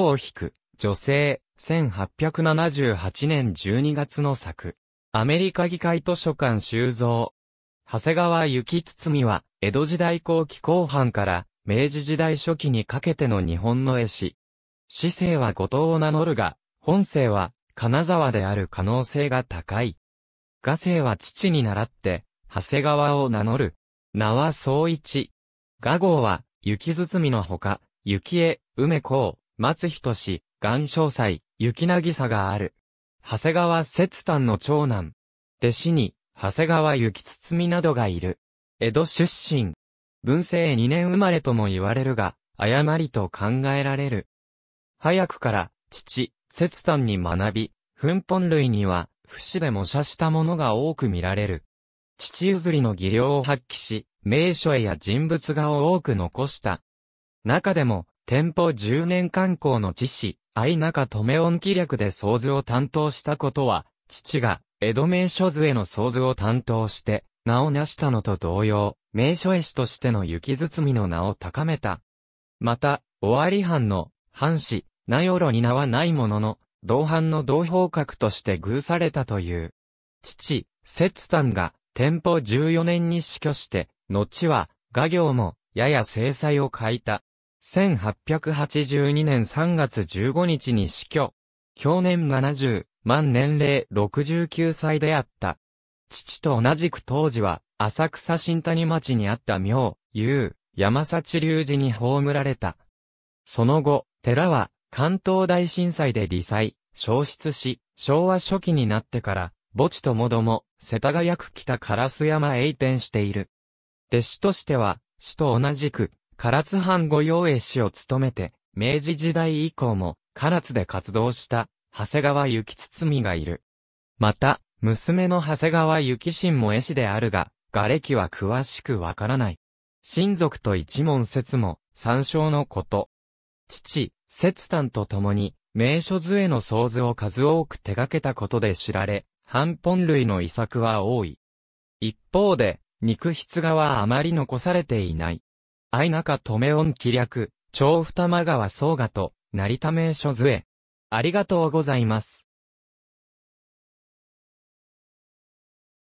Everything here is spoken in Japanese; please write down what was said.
引く、女性、1878年12月の作。アメリカ議会図書館収蔵。長谷川幸堤は、江戸時代後期後半から、明治時代初期にかけての日本の絵師。市政は後藤を名乗るが、本姓は、金沢である可能性が高い。画姓は父に倣って、長谷川を名乗る。名は宗一。画号は、包みのほか、幸江、梅子、松人氏、岩商祭、雪なぎさがある。長谷川節丹の長男。弟子に、長谷川雪包みなどがいる。江戸出身。文政2年生まれとも言われるが、誤りと考えられる。早くから、父、節丹に学び、奮本類には、不死で模写したものが多く見られる。父譲りの技量を発揮し、名所絵や人物画を多く残した。中でも、店舗10年観光の父、愛中留恩気略で創図を担当したことは、父が、江戸名所図への創図を担当して、名を成したのと同様、名所絵師としての雪包みの名を高めた。また、尾張藩の、藩士、名寄に名はないものの、同伴の同胞格として偶されたという。父、摂丹が、天保14年に死去して、後は、画業も、やや制裁を書いた。1882年3月15日に死去。去年70、万年齢69歳であった。父と同じく当時は、浅草新谷町にあった妙、優、山幸隆寺に葬られた。その後、寺は、関東大震災で理災、消失し、昭和初期になってから、墓地ともども、世田谷区北烏山へ移転している。弟子としては、死と同じく、唐津藩御用絵師を務めて、明治時代以降も唐津で活動した長谷川幸堤がいる。また、娘の長谷川幸信も絵師であるが、瓦礫は詳しくわからない。親族と一門説も参照のこと。父、節丹と共に、名所図への創図を数多く手掛けたことで知られ、半本類の遺作は多い。一方で、肉筆画はあまり残されていない。愛中留恩気略、超二間川総賀と、成田名所図へ。ありがとうございます。